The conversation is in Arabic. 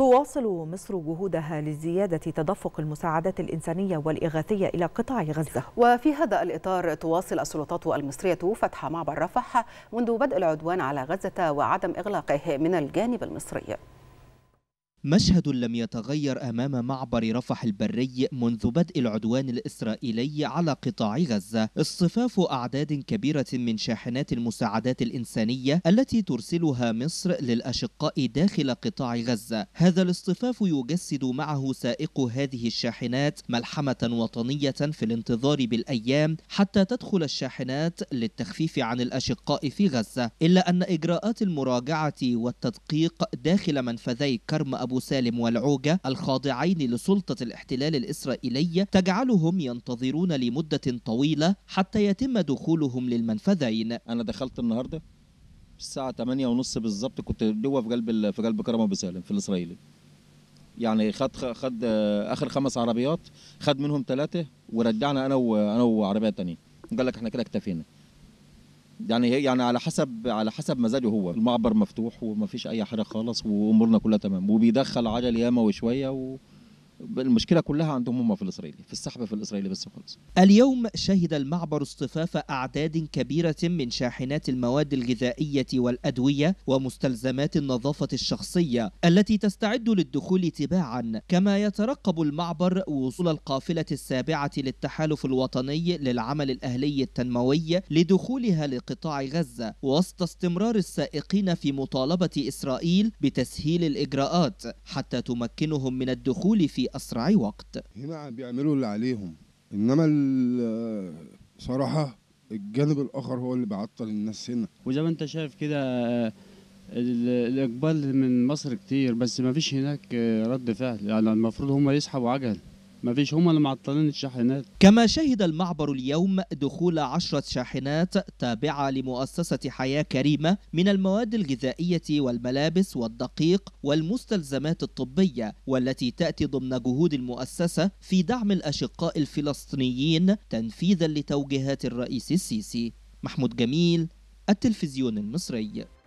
تواصل مصر جهودها لزيادة تدفق المساعدات الإنسانية والإغاثية إلى قطاع غزة وفي هذا الإطار تواصل السلطات المصرية فتح معبر رفح منذ بدء العدوان على غزة وعدم إغلاقه من الجانب المصري مشهد لم يتغير أمام معبر رفح البري منذ بدء العدوان الإسرائيلي على قطاع غزة اصطفاف أعداد كبيرة من شاحنات المساعدات الإنسانية التي ترسلها مصر للأشقاء داخل قطاع غزة هذا الاصطفاف يجسد معه سائق هذه الشاحنات ملحمة وطنية في الانتظار بالأيام حتى تدخل الشاحنات للتخفيف عن الأشقاء في غزة إلا أن إجراءات المراجعة والتدقيق داخل منفذي كرم أبو أبو سالم والعوجة الخاضعين لسلطة الاحتلال الإسرائيلي تجعلهم ينتظرون لمدة طويلة حتى يتم دخولهم للمنفذين أنا دخلت النهاردة الساعة 8 ونص بالظبط كنت جوه في قلب في قلب كرم أبو سالم في الإسرائيلي يعني خد خد اخر خمس عربيات خد منهم ثلاثه ورجعنا انا وانا وعربيه ثانيه قال لك احنا كده اكتفينا يعني يعني على حسب على حسب مزاجه هو المعبر مفتوح فيش اي حاجه خالص وامورنا كلها تمام وبيدخل عجل ياما وشويه و... المشكله كلها عندهم هم في الاسرائيلي في السحب في الاسرائيلي بس خالص اليوم شهد المعبر اصطفاف اعداد كبيره من شاحنات المواد الغذائيه والادويه ومستلزمات النظافه الشخصيه التي تستعد للدخول تباعا كما يترقب المعبر وصول القافله السابعه للتحالف الوطني للعمل الاهلي التنموي لدخولها لقطاع غزه وسط استمرار السائقين في مطالبه اسرائيل بتسهيل الاجراءات حتى تمكنهم من الدخول في أسرع وقت هنا بيعملوا اللي عليهم إنما صراحة الجانب الآخر هو اللي بيعطل الناس هنا وزي ما أنت شايف كده الإقبال من مصر كتير بس ما فيش هناك رد فعل يعني المفروض هم يسحبوا عجل ما فيش هم اللي معطلين الشاحنات كما شهد المعبر اليوم دخول عشرة شاحنات تابعة لمؤسسة حياة كريمة من المواد الغذائية والملابس والدقيق والمستلزمات الطبية والتي تأتي ضمن جهود المؤسسة في دعم الأشقاء الفلسطينيين تنفيذا لتوجيهات الرئيس السيسي محمود جميل التلفزيون المصري